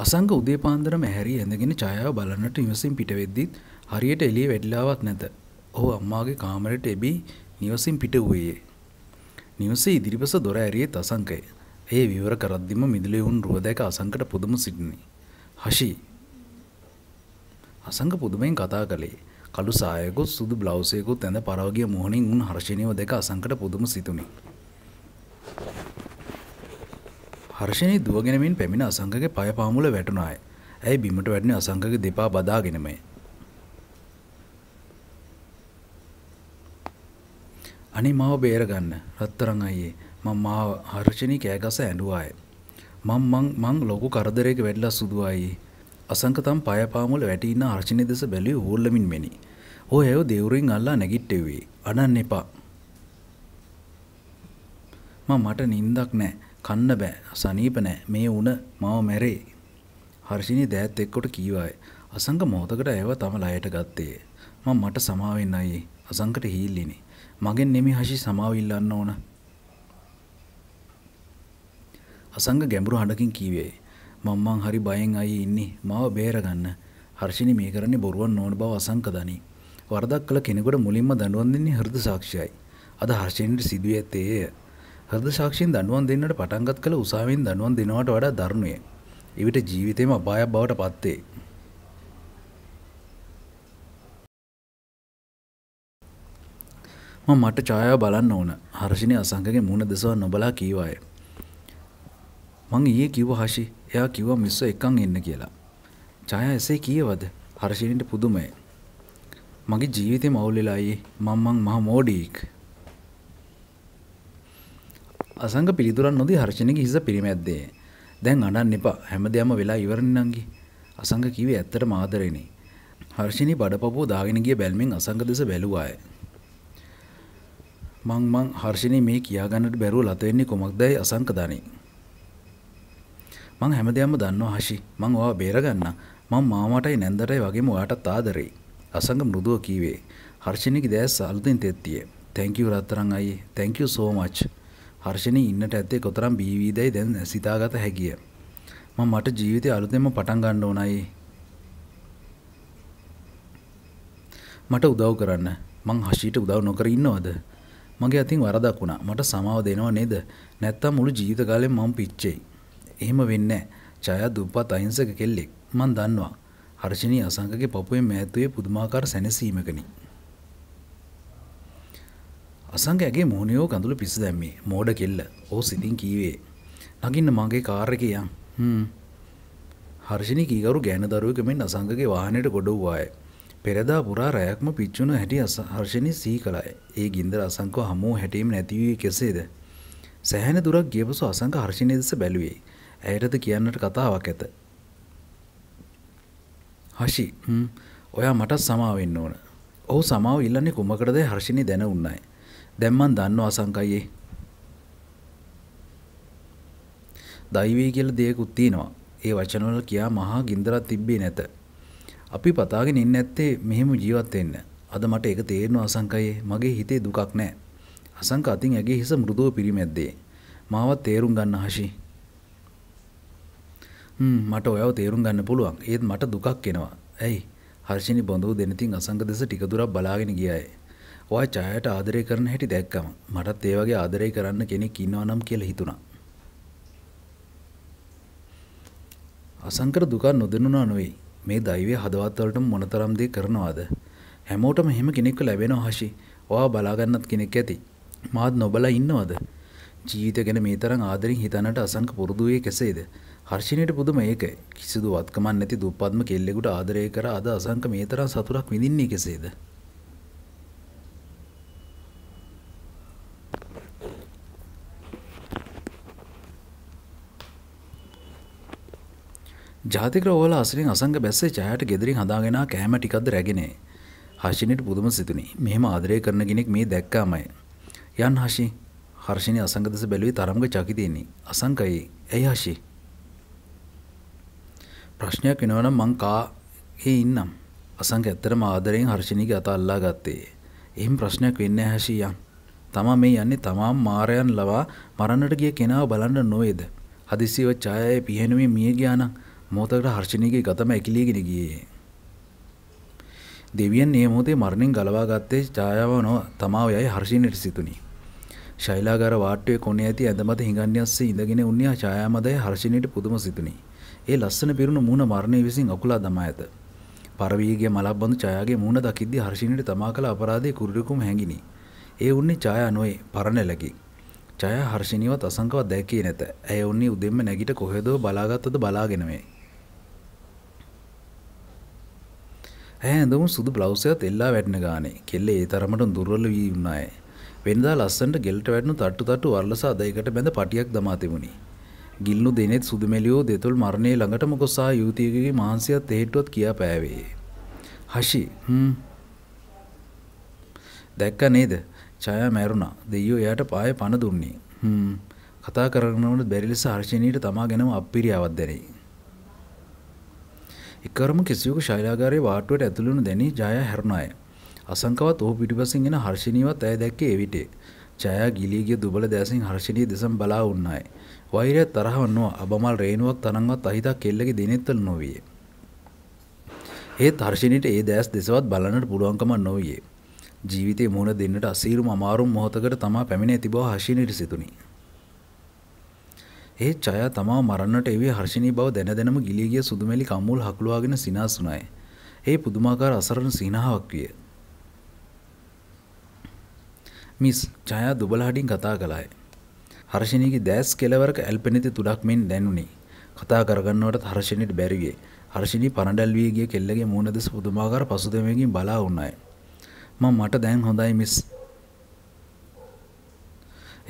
අසංග උදේ පාන්දරම ඇහැරී ඇඳගෙන ඡායාව බලන්නට නිවසින් පිටවෙද්දිත් හරියට එළිය වැඩිලාවක් නැත. ඔහු අම්මාගේ කාමරයට එබී නිවසින් පිට වූයේ. නිවසේ ඉදිරිපස දොර ඇරියෙත් අසංකය. ඒ විවර කරද්දිම මිදුලෙවුන් රුව දැක අසංකට පුදුම සිටිනි. හෂි. අසංක පුදුමෙන් කතා කළේ. කළු සායකුත් සුදු බ්ලවුසයකුත් ඇඳ පරවගිය මුහුණින් උන් හර්ෂණීය දැක අසංකට පුදුම සිතුනි. හර්ෂණය දුවගෙනමින් පැමිණ අසංකගේ පය පාමුල වැටුනායි. ඇයි බිමට වැටන අසංකක දෙපා බදාගෙනමයි. අනි මාව බේරගන්න රත්තරං අයියේ මං මා හර්ෂණී කෑගස ඇඩුවාය. මං මං මං ලොකු කරදරයක වැඩලා සුදුවායි. අසංකතම් පයපාමුල වැටඉන්න හර්ෂණය දෙස බැලි ඕල්ලමින් මෙනි. හෝ ඇයෝ දෙවුරින් අල්ලා නැගිට්ටෙවේ අඩන්න එපා. මට නින්දක් නෑ කන්න බෑ සනීප නෑ මේ උණ මාව මැරේ. හර්ෂිනි දෑත් එක්කොට කීවාය. අසංග මොහොතකට ඇයව තම ලයට ගත්තේ. මම මට සමාවෙන්න අයියේ. අසංකට හීල්ලිනි. මගෙන් නෙමෙයි හෂි සමාව ඉල්ලන්න ඕන. අසංග ගැඹුරු හඬකින් කීවේ. මම මං හරි බයෙන් අයියේ ඉන්නේ. මාව බේරගන්න. හර්ෂිනි මේ කරන්නේ බොරුවක් නොවන බව අසංක දනී. වරදක් කළ කෙනෙකුට මුලින්ම දඬුවම් දෙන්නේ හෘද සාක්ෂියයි. අද හර්ෂිනිට සිදුවේ ඇත්තේ එය. හද ශක්ෂයෙන් දනුවන් දෙන්නට පටන්ගත් කළ උසාවෙන් දනුවන් දෙනවට වඩා දරුණුවේ. එවිට ජීවිතයම අභායක් බවට පත්තේ. මට චායාව බලන්න ඕන හර්ෂණය අසංකගේ මුණ දෙසව නොබලා කීවාය. මං ඊයේ කිව්ව හශි එයා කිව්වා මිස්ස එකං එන්න කියලා. ජය එසේ කියවද හර්ෂණයට පුදුමය. මගේ ජීවිතය මවුල්ලෙලායි මම්මං මහ මෝඩීක්. අසංග පිළිතුරන් නොදී හර්ෂණක හිස පිරිමැද්දේ. දැන් අඩන් එපා හැමදයම වෙලා ඉවරන්නන්ගේ. අසංග කිවේ ඇත්තට මාදරෙනේ. හර්ෂණී බඩපපුෝ දාගෙන ගිය බැල්මෙන් අසංග දෙස බැලුවාය. මං මං හර්ෂණී මේ කියාගන්නට බැරුව ලතවෙන්නේ කොමක්දයි අසංකධනී. මං හැමදයම දන්නවා හශි මං වා බේරගන්න මං මාමටයි නැන්දරයි වගේම ඔයාටත් ආදරේ අසඟ මෘදුව කීවේ හර්ෂණික දැස් අලුතින් තෙත්තිය තැංකව රත්තරන් අයි තැංකව සෝමච් හර්ෂණය ඉන්නට ඇත්තේ කොතරම් බීවීදැයි දැන් සිතාගත හැකිය. මම මට ජීවිතය අලුතෙන්ම පටන් ගන්න ඕනයි. මට උදව් කරන්න. මං හෂීට උදව් නොකර ඉන්නවද? මගේ අතින් වරදක් වුණා. මට සමාව දෙනව නේද? නැත්තම් මුළු ජීවිත කාලෙම මම පිච්චෙයි. එහෙම වෙන්නේ නැහැ. ජය දුප්පත් අහිංසක කෙල්ලෙක්. මං දන්නවා. හර්ෂණී අසංකගේ පපුවේ මෑතුවේ පුදුමාකාර සැනසීමකනි. අසංගඇගේ මෝනයෝ කඳුළු පිස දැම්මේ මෝඩ කෙල්ල ඕ සිතින් කීවේ. නගින්න මගේ කාර්යකයන් හම්. හර්ෂණි කීකරු ගෑන දරුවකමෙන් අසංගගේ වාහනයට ගොඩව්වාය. පෙරදා පුරා රැයක්ම පිච්චුණු හැටි හර්ෂණි සී කළයි. ඒ ගින්දර අසංකව හමෝ හැටීම නැතිවී කෙසේද. සැහැන දුරක් ගියපසු අසංක හර්ෂණය දෙස බැලුවේ. ඇයටද කියන්නට කතාවක් ඇත. හෂි ඔයා මටත් සමාවෙන්න ඕන. ඔහු සමාව ඉල්ලන්නේ කුමකටද හර්ෂණි දැන උන්නයි. දැන් මන් දන්නවා අසංකයියේ. දෛවී කියලා දෙයක්ත් තියෙනවා. ඒ වචනවල කියා මහා ගින්දරක් තිබ්බේ නැත. අපි පතාගෙන ඉන්නේ නැත්තේ මෙහෙම ජීවත් වෙන්න. අද මට ඒක තේරෙනවා අසංකයියේ. මගේ හිතේ දුකක් නැහැ. අසංක අතින් ඇගේ හිස මෘදුව පිරිමැද්දේ. මාවත් තේරුම් ගන්න හෂි. හ්ම් මට ඔයව තේරුම් ගන්න පුළුවන්. ඒත් මට දුකක් එනවා. ඇයි? හර්ෂිනි බඳව දෙනතින් අසංක දෙස ටික දුරක් බලාගෙන ගියායේ. ඔය ජයට ආදරය කරන හැටි දැක්කම මටත් ඒ වගේ ආදරය කරන්න කෙනෙක් ඉන්නවා නම් කියලා හිතුණා. අසංකර දුක නොදෙනුනා නෙවෙයි. මේ දෛවය හදවත් වලට මොනතරම් දේ කරනවද? හැමෝටම එහෙම කෙනෙක්ව ලැබෙනවා හෂි. ඔයා බලාගන්නත් කෙනෙක් ඇති. මාත් නොබලා ඉන්නවද? ජීවිත ගැන මේ තරම් ආදරෙන් හිතනට අසංක පුරුදු වේ කෙසේද? හර්ෂණයට පුදුම ඒක. කිසිදු වත්කමක් නැති දුප්පත්ම කෙල්ලෙකුට ආදරය කර අද අසංක මේ තරම් සතුටක් විඳින්නේ කෙසේද? ජාතික ඕල අසලින් අසංග බැස්සේ ජයට ගෙදරින් හදාගෙන කෑම ටිකක්ද රැගෙනේ. හර්ෂිණයට පුදුම සිතුනි. මෙහෙම ආදරය කරන කෙනෙක් මේ දැක්කාමයි. යන් හෂි. හර්ෂිණි අසංග දෙස බැලුවේ තරම්ග චකිතෙන්නේ. අසංගයි. ඇයි හෂි? ප්‍රශ්නයක් වෙනවනම් මං කාගේ ඉන්නම්. අසංග ඇත්තටම ආදරයෙන් හර්ෂිණිගේ අත අල්ලා ගත්තේ. එහෙම ප්‍රශ්නයක් වෙන්නේ නැහැ හෂි යන්. තමා මේ යන්නේ තමාම මාරයන් ලවා මරන්නට ගිය කෙනාව බලන්න නොවේද? හදිසියව ඡායාවේ පිහිනුමේ මිය ගියා නම් මොහොතකට හර්ෂණීගේ ගතම ඇකිලීගෙන ගියේ. දෙවියන් මේ මොහොතේ මරණින් ගලවා ගත්තේ ඡායාව නො තමා යයි හර්ෂණීට සිතුනි. ශෛලාගාර වාට්ටුවේ කොනේ ඇති ඇඳමත හිඟන්නියස්සේ ඉඳගෙන උන්නේ ඡායාමදය හර්ෂණීට පුදුම සිතුනි. ඒ ලස්සන පිරුණු මූණ මරණය විසින් අකුලා දමා ඇත. පරවීගේ මලබ්බඳු ඡායාගේ මූණ දකිද්දී හර්ෂණීට තමා කළ අපරාධයේ කුරුලුකුම හැඟිනි. ඒ උන්නේ ඡායා නොවේ පරණැලකි. ජය හර්ෂණීවත් අසංකවත් දැකේ නැත. ඇය උන්නේ උදෙන්ම නැගිට කොහෙදෝ බලාගත්තද බලාගෙනමයි. ඇඳම සුදු බ්ලෞසයත් එල්ලා වැටන ගානේ කෙල්ලේ ඒ තරමට දුර්වල වීුණාය. වෙනදා ලස්සන්ට ගෙල්ට වැටනු තට්ටු තට්ටු වර්ලස අදයකට බැඳ පටියක් දමා තිබුණි. ගිල්නු දෙනෙත් සුදුමැලියෝ දෙතුල් මරණය ළඟටම ගොසා යුතියකගේ මාන්සියත් තේට්ටුවත් කියා පෑවේ. හෂි දැක්ක නේද චයා මැරුණා දෙයෝ එයට පාය පණ දුන්නේ. කතා කරනවට බැරිලෙස හර්ෂණයට තමා ගැනම අපිරියාවත් දැරේ. එකරම කිසිවක ශෛලාගාරයේ වාටුවට ඇතුළුණු දැනී ජය හැරුණාය. අසංකවත් ඔහු පිටිපසින් එන හර්ෂණීවත් ඇය දැක්කේ එවිටේ. ජයා ගිලීගේ දුබල දැසින් හර්ෂණී දෙසම් බලා වුණාය. වෛරය තරහව නොව අබමල් රේනුවක් තරම්වත් අහිතක් කෙල්ලගේ දිනෙත්තල නොවිය. ඒත් හර්ෂණීට ඒ දැස් දෙසවත් බලන්නට පුළුවන්කම නොවිය. ජීවිතේ මුහුණ දෙන්නට අසීරුම අමාරුම මොහොතකට තමා පැමිණ ඇති බව හර්ෂණීට සිතුණි. ඒ ජය තමා මරන්නට එවේ හර්ෂණී බව දැන දෙනම ගිලියගිය සුදුමැලි කම්මුල් හකුළුවාගෙන සිනාසුනයි. ඒ පුදුමාකාර අසරණ සිනහාවක් විය. මිස් ජයා දුබලහඩින් කතා කළයි. හර්ෂණයගේ දෑස් කෙලවරක ඇල්පෙනෙති තුඩක් මෙන් දැනුනි. කතා කරගන්නවට හර්ෂණයට බැරිවේ. හර්ෂණි පණඩල්වියගේ කෙල්ලගේ මූුණදෙස පුදුමාකාර පසුදමයකින් බලා උන්නයි. මං මට දැන් හොඳයි මිස්.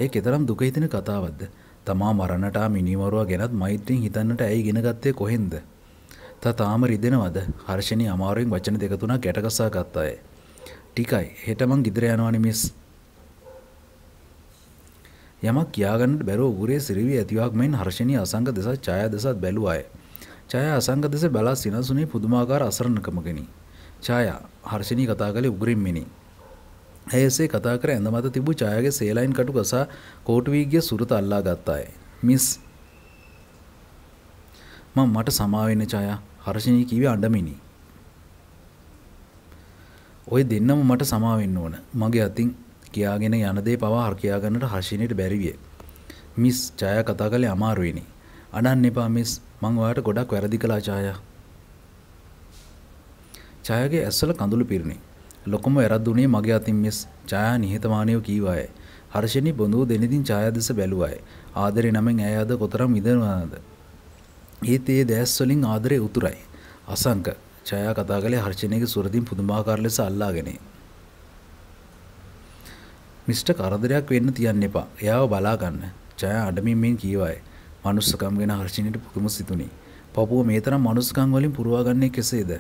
ඒ කෙතරම් දුකහිතන කතාවද්ද තමා මරණටා මිනිවරුවා ගැනත් මෛත්‍රීන් හිතන්නට ඇයි ගෙනගත්තේ කොහෙන්ද. තතාම රිදෙනවද හර්ෂණය අමාරුවෙන් වචන දෙක තුනක් ගැටකසා ගත්තාය. ටිකයි හෙටමං ගිදර යනවානි මිස්. යමක් කියාගන්නට බැරෝ උරේ සිරිවී ඇතිවක් මෙන් හර්ෂණී අසංග දෙසත් ඡාය දෙසත් බැලුවාය. ඡාය අසංග දෙස බලා සිනසුනේ පුදුමාකාර අසරණකමකෙනි. ඡායා හර්ෂණී කතා කළේ උග්‍රින්මිනි. ඇයසේ කතා කර ඇඳ මත තිබූ ඡායාගේ සේලයින් කටු ගසා කෝටුවී ගිය සුරත අල්ලා ගත්තාය. මිස් මම මට සමා වෙන්න ඡායා හර්ෂණී කිව්වේ අඬමිනි. ඔය දෙන්නම මට සමා වෙන්න ඕන. මගේ අතින් කියාගෙන යන දේ පවා හර්කියා ගන්නට හර්ෂණීට බැරි විය. මිස් ඡායා කතා කළේ අමාරුවෙනි. අඬන්න එපා මිස්. මං ඔයාලට ගොඩක් වැරදි කළා ඡායා. ඡායාගේ ඇස්වල කඳුළු පිරුණේ. ලොකම වැරද්දුනේ මගේ අතින් මිස් ඡායා නිහතමානීව කීවාය. හර්ෂණි බොඳුව දෙනෙදින් ඡායා දෙස බැලුවාය. ආදරේ නමෙන් ඇය අද කොතරම් ඉදනවාද? ඒත් ඒ දැස් වලින් ආදරේ උතුරයි. අසංක ඡායා කතා කළේ හර්ෂණියගේ සුරදින් පුදුමාකාර ලෙස අල්ලාගෙන. මිස්ටර් කරදරයක් වෙන්න තියන්න එපා. එයාව බලා ගන්න. ඡායා අඩමින්මින් කීවාය. මනුස්සකම් ගැන හර්ෂණියට පුදුම සිතුණි. පපුව මේ තරම් මනුස්සකම් වලින් පුරවා ගන්නේ කෙසේද?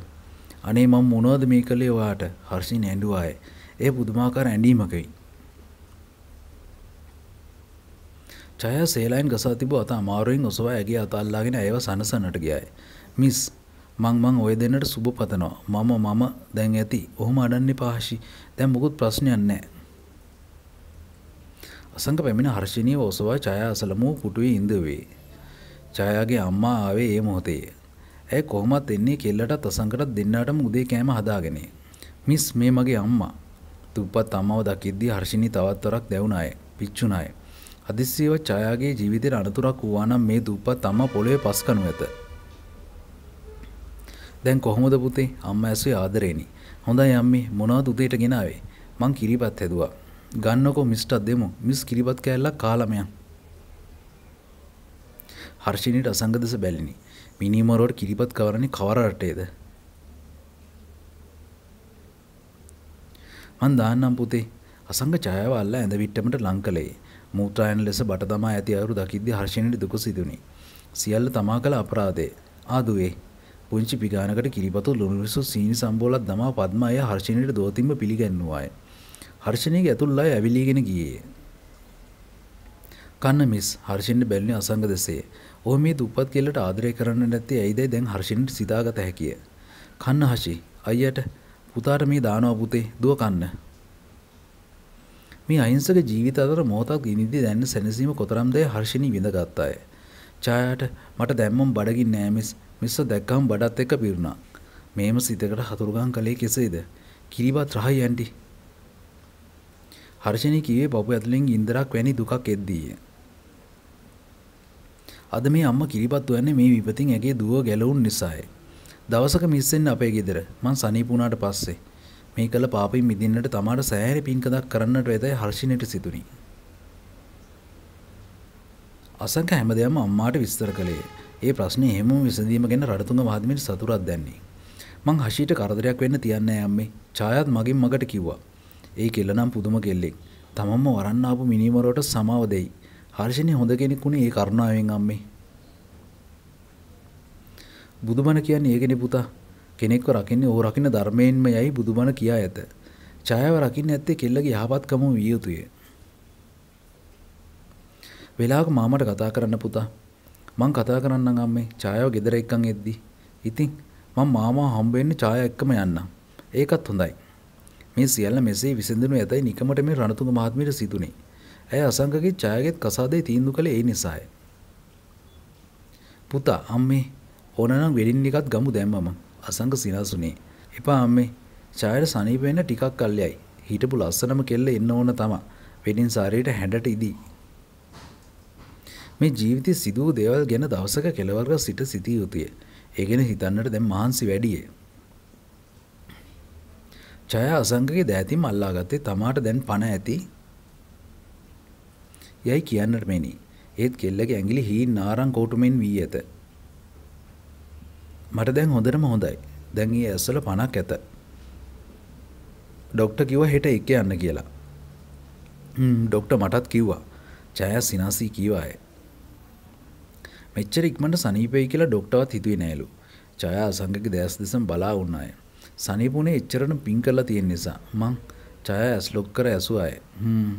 අනේ මං මොනවද මේ කළේ ඔයාට හර්ෂින් ඇඬුවාය. ඒ පුදුමාකාර ඇඬීමකයි. ජය සේලයින් ගසා තිබූ අත අමාරුවෙන් ඔසවා ඇගේ අත අල්ලාගෙන ඇයව සනසන්නට ගියාය. මිස් මං මං ඔය දෙන්නට සුබ පතනවා. මම මම දැන් ඇති. ඔහොම අඩන්නේ පහසි. දැන් මොකුත් ප්‍රශ්නයක් නැහැ. අසංග පැමිණ හර්ෂිනීව ඔසවා ජය අසලමු කුටුවේ ඉඳුවේ. ජයාගේ අම්මා ආවේ ඒ මොහොතේ. ඇය කොහොමත් එන්නේ කෙල්ලටත් අසංකටත් දෙන්නාටම උදේ කෑම හදාගෙනේ. මිස් මේ මගේ අම්මා. තුප්පත් අම්මව දකිද්දී හර්ෂිනි තවත්තරක් දැවුණාය. පිච්චුණාය. හදිස්සියව ඡායාගේ ජීවිතේට අනතුරක් වූවා නම් මේ දුප්පත් අම්මා පොළවේ පස්කනු ඇත. දැන් කොහොමද පුතේ? අම්මා ඇසුවේ ආදරේනි. හොඳයි අම්මේ මොනවද උදේට ගෙනාවේ? මං කිරිබත් හැදුවා. ගන්නකෝ මිස්ටර් දෙමු. මිස් කිරිබත් කෑල්ලක් කාලමයන්. හර්ෂිනිට අසංගදස බැලිනි. මිනිමරුවට කිරිපත් කවරණ කවරටේද මන් දාන්නම් පුතේ අසංග ඡායාවල්ල ඇඳ විට්ටමට ලංකලේ මූත්‍රායන ලෙස බට තමා ඇති අයුරු දකිද්දි හර්ෂණයට දුක සිදුනි සියල්ල තමා කළ අපරාධේ ආදුවේ පුංචි පිගානකට කිරිපතු ලුණුසු සීනි සම්බෝලක් දමා පද්ම අය හර්ෂණයට දෝතිම්ම පිළිගැන්නුවාය හර්ෂණයගේ ඇතුළු අය ඇවිලීගෙන ගියේ කන්න මිස් හර්ෂණය බැලුනේ අසංග දෙසේ ඔහ මේ දුප්පත් කෙල්ලට ආදරය කරන්න නැත්තේ ඇයිදයි දැන් හර්ෂින්ට සිතාගත හැකිය. කන්න හෂි අයියට පුතාට මේ දානවා පුතේ දුව කන්න. මේ අහිංසක ජීවිත අතර මොහොතක් ඉනිදි දැන්න සැනසීම කොතරම්ද හර්ෂිනී විඳගත්තාය. ඡායාට මට දැම්මම බඩගින් නෑ මිස් මිස්ස දැක්කම බඩත් එක්ක පිරුණා. මේම සිතකට හතුරුගම් කලේ කෙසේද? කිරිබත් රහයි ඇන්ටි. හර්ෂණී කිව්වේ පපු ඇතුලෙන් ඉන්දරක් වැනි දුකක් එද්දීය. අද මේ අම්ම කිරිපත් වන්නේ මේ විපතින් ඇගේ දුව ගැලවුන් නිසාය. දවසක මිස්සෙන් අපේ ගෙදර මං සනීපුණාට පස්සේ මේ කළ පාපින් මිදින්නට තමාට සෑහෙන පින්කමක් කරන්නට වෙතයි හර්ෂිනේට සිතුනි. අසංක හැමදේම අම්මාට විස්තර කළේ. ඒ ප්‍රශ්නේ හැමෝම විසඳීම ගැන රඩතුංග මහත්මියට සතුටක් දැන්නේ. මං හෂීට කරදරයක් වෙන්න තියන්නේ අම්මේ. ඡායත් මගෙන් මගට කිව්වා. ඒ කෙල්ල නම් පුදුම කෙල්ලෙක්. තමන්ම වරන්න ආපු මිනිමරුවට සමාව දෙයි. හර්ෂණය හොඳ කෙනෙක් වුණේ ඒ කරුණාවෙන් අම්මේ. බුදුබණ කියන්නේ ඒකනේ පුතා. කෙනෙක්ව රකින්නේ ඕ රකින්න ධර්මයෙන්ම යයි බුදුබණ කියා ඇත. ඡායාව රකින්න ඇත්තේ කෙල්ලගේ යහපත්කම විය යුතුය. වෙලාවක මාමට කතා කරන්න පුතා. මං කතා කරන්නම් අම්මේ ඡායාව ගෙදර එක්කන් එද්දි. ඉතින් මං මාමා හම්බ වෙන්න ඡායා එක්කම යන්නම්. ඒකත් හොඳයි. මේ සියල්ල මෙසේ විසඳනු ඇතයි නිකමට මේ රණතුංග මහත්මියට සිතුනේ. ඇය අසංකගේ ඡායගෙත් කසාදේ තීන්දු කළේ ඒ නිසාය. පුතා අම්මේ ඕනනම් වෙලින් එකත් ගමු දැම්මම අසංක සිනාසුනේ. එපා අම්මේ ඡායට සනීප වෙන්න ටිකක් කල්යයි. හිටපු ලස්සනම කෙල්ල එන්න ඕන තමා. වෙඩින් සාරයට හැඩට ඉදී. මේ ජීවිතය සිදුව දේවල් ගැන දවසක කෙලවරක සිට සිතිය යුතුය. ඒ ගැන හිතන්නට දැන් මහන්සි වැඩිය. ජය අසංගගේ දෑතින් අල්ලාගත්තේ තමාට දැන් පණ ඇති යැයි කියන්නට මෙනි. ඒත් කෙල්ලගේ ඇඟිලි හීන් නාරං කෝටුමෙන් වී ඇත. මට දැන් හොඳටම හොඳයි. දැන් ඊයේ ඇස්වල පණක් ඇත. ඩොක්ටර් කිව්වා හෙට එක්ක යන්න කියලා. හ්ම් ඩොක්ටර් මටත් කිව්වා. ජය සිනාසී කීවාය. මෙච්චර ඉක්මනට සනීපෙයි කියලා ඩොක්ටර්වත් හිතුවේ නෑලු. ජය අසංගක දැස් දෙසම බලා වුණාය. සනීපුනේ එච්චරන පිං කරලා තියෙන නිසා මං ජය ඇස් ලොක් කර ඇසුවාය. හ්ම්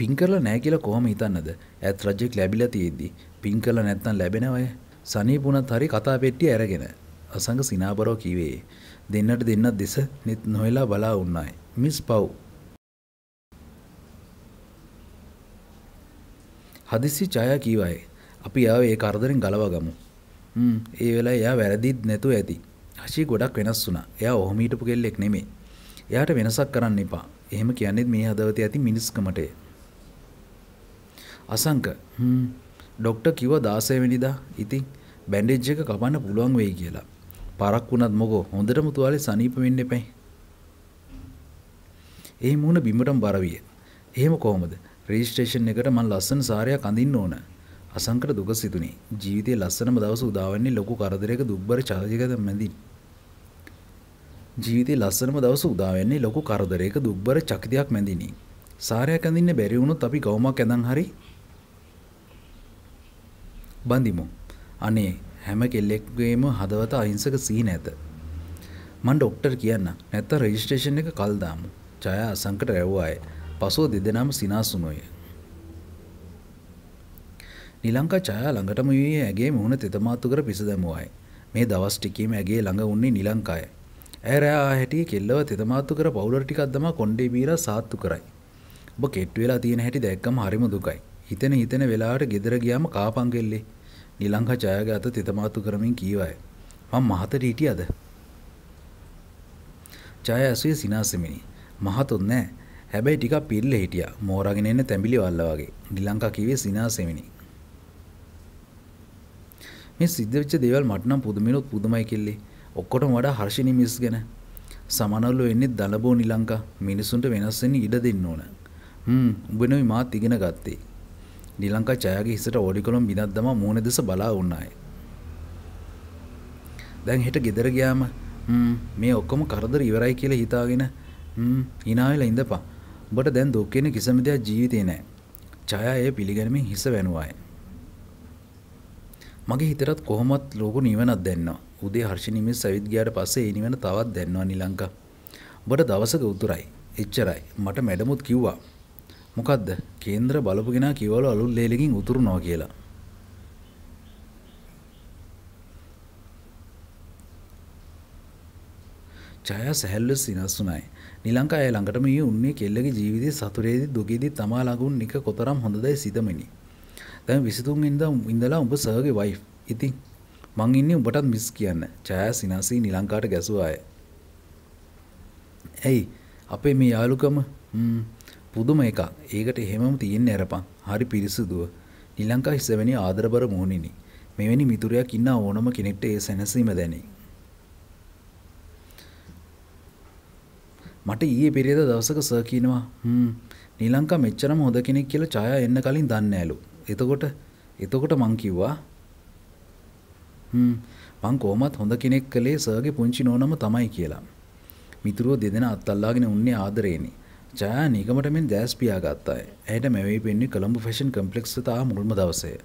පින්කරල නෑ කියලා කොහම හිතන්නද ඇත් රජෙක් ලැබිල තියෙද්දි පින් කල නැත්තන් ලැබෙනවය සනීපුුණත් හරි කතා පෙට්ටිය ඇරගෙන අසඟ සිනාබරෝ කිවේ දෙන්නට දෙන්න දෙස නෙත් නොහෙලා බලා උන්නයි මිස් පව් හදිසි චායා කීවයි අපි ආව ඒ කරදරෙන් ගලවගමු ඒ වෙලා එයා වැරදිත් නැතු ඇති හශී ගොඩක් වෙනස් වුනා එයා ඔහොමීටපු කෙල්ලෙක් නෙමේ එයාට වෙනසක් කරන්න එපා එහෙම කියන්නෙත් මේ හදවත ඇති මිනිස්කමටේ අසංක ඩොක්ට කිව දාසයවෙනිදා ඉතින් බැන්ඩෙජ් එක කපන්න පුළුවන් වෙයි කියලා පරක් වුණත් මොකෝ හොඳට මුතුවාලේ සනීප වෙන්න එපැයි ඒ මුණ බිමටම් බරවිය එහෙම කොහොමද රේජිස්ට්‍රේෂන් එකට මං ලස්සන සාරයක් අඳින්න ඕන අසංකට දුක සිතුනේ ජීවිතයේ ලස්සනම දවස උදාවන්නේ ලොකු කරදරයක දුක්බර චාර්ජකද මැදින් ජීවිතයේ ලස්සනම දවස උදාවන්නේ ලොකු කරදරයක දුක්බර චකිතයක් මැදිනි සාරයක් අඳින්න බැරි වුණොත් අපි ගවමක් ඇඳන් හරි බඳිමු. අනේ හැම කෙල්ලෙක්ගේම හදවත අහිංසක සීන ඇත. මන් ඩොක්ටර් කියන්න නැත්ත රෙජිස්ට්‍රේෂන් එක කල්දාමු. ජය අසංකට රැව්වාය. පසුව දෙදෙනම සිනාසුනොය. නිලංකා ජයා ළඟටම වයේ ඇගේ මුහුණ තෙතමාත්තු කර පිස දැමුවයි. මේ දවස් ටිකීම ඇගේ ළඟ උන්නේ නිලංකාය. ඇරෑ හැටිය කෙල්ලව තෙතමාත්තු කර පවුලට ටිකක්දම කොන්්ඩේ බීර සාත්තු කරයි. ඔබ කෙට්ටවෙලා තියෙන හැටි දැක්කම හරිම දුකයි. හිතෙන හිතෙන වෙලාවට ගෙදර ගියාම කාපංගෙල්ලේ නිලංක ජයගේ අත තෙතමාතු කරමින් කීවාය. මං මහතට හිටියද? ජය ඇසුවේ සිනාසෙමිනි. මහතුන් නෑ. හැබැයි ටිකක් පිල්ල හිටියා. මෝරාගෙන එන්න තැඹිලි වල්ල වගේ. නිලංකා කිව්වේ සිනාසෙමිනි. මේ සිද්ධ වෙච්ච දේවල් මට නම් පුදුමිනුත් පුදුමයි කිල්ලේ. ඔක්කොටම වඩා හර්ෂිනී මිස් ගැන. සමනල්ලු එන්නේ දලබෝ නිලංකා. මිනිසුන්ට වෙනස් වෙන්න ඉඩ දෙන්න ඕන. හ්ම්, උඹ නෙවෙයි මාත් ඉගෙන ගත්තේ. නිලංකා ජයගේ හිසට ඕඩිකොළොම් බිඳක් දම මූුණ දෙස බලා උන්නයි. දැන් හෙට ගෙදර ගයාම මේ ඔක්කොම කරදර ඉවරයි කියල හිතාගෙන හිනාවෙල ඉඳපා බට දැන් දුක්කෙන කිසමදයක් ජීවිතය නෑ චයා එය පිළිගැනමින් හිස වෙනුවයි. මගේ හිතරත් කොහොමත් ලෝක නිවනත් දෙන්න උදේ හර්ෂිනිමි සවිද්ගයාට පස්සේ ඉනිවන තවත් දෙන්නවා නිලංක. බට දවසක උතුරයි එච්චරයි මට මැඩමුත් කිව්වා මොකක්ද කේන්ද්‍ර බලපුගෙන කිවලු අලුත් ලේලකින් උතුරුනවා කියලා. ජය සැහැල්ල සිනස්සුනයි. නිලංකා අය ළඟටම ඊ උන්නේ කෙල්ලගේ ජීවිතයේ සතුරේදී දුකේදී තමා ළඟුන් නික කොතරම් හොඳදයි සිතමිනි. දැන් 23 වෙනිදා ඉඳලා උඹ සර්ගේ වයිෆ්. ඉතින් මං ඉන්නේ උඹටත් මිස් කියන්න. ජය සිනසී නිලංකාට ගැසුවා අය. ඇයි අපේ මේ යාළුකම හ්ම් පුදුම එකක් ඒකට එහෙමම තියෙන් ඇරපන් හරි පිරිසුදුව නිලංකා හිසවැනි ආදරබර මුහුණිනි මෙවැනි මිතුරයක් ඉන්න ඕනම කෙනෙක්ට ඒ සැනසීම දැනේ මට ඊයේ පෙරේද දවසක සර් කියනවා හ්ම් නිලංකා මෙච්චරම හොඳ කෙනෙක් කියලා ඡායා එන්න කලින් දන්නේ නැලු එතකොට එතකොට මං කිව්වා හ්ම් මං කොහොමත් හොඳ කෙනෙක් කලේ සර්ගේ පුංචි නෝනම තමයි කියලා මිතුරෝ දෙදෙනා අත්අල්ලාගෙන උන්නේ ආදරේනේ ජයා නිගමට මෙන් දෑස් පියා ගත්තායි. ඇයට මැවී පෙන්නේ කොළඹ ෆැෂන් කම්පලෙක්ස් තා මුල්ම දවසේ.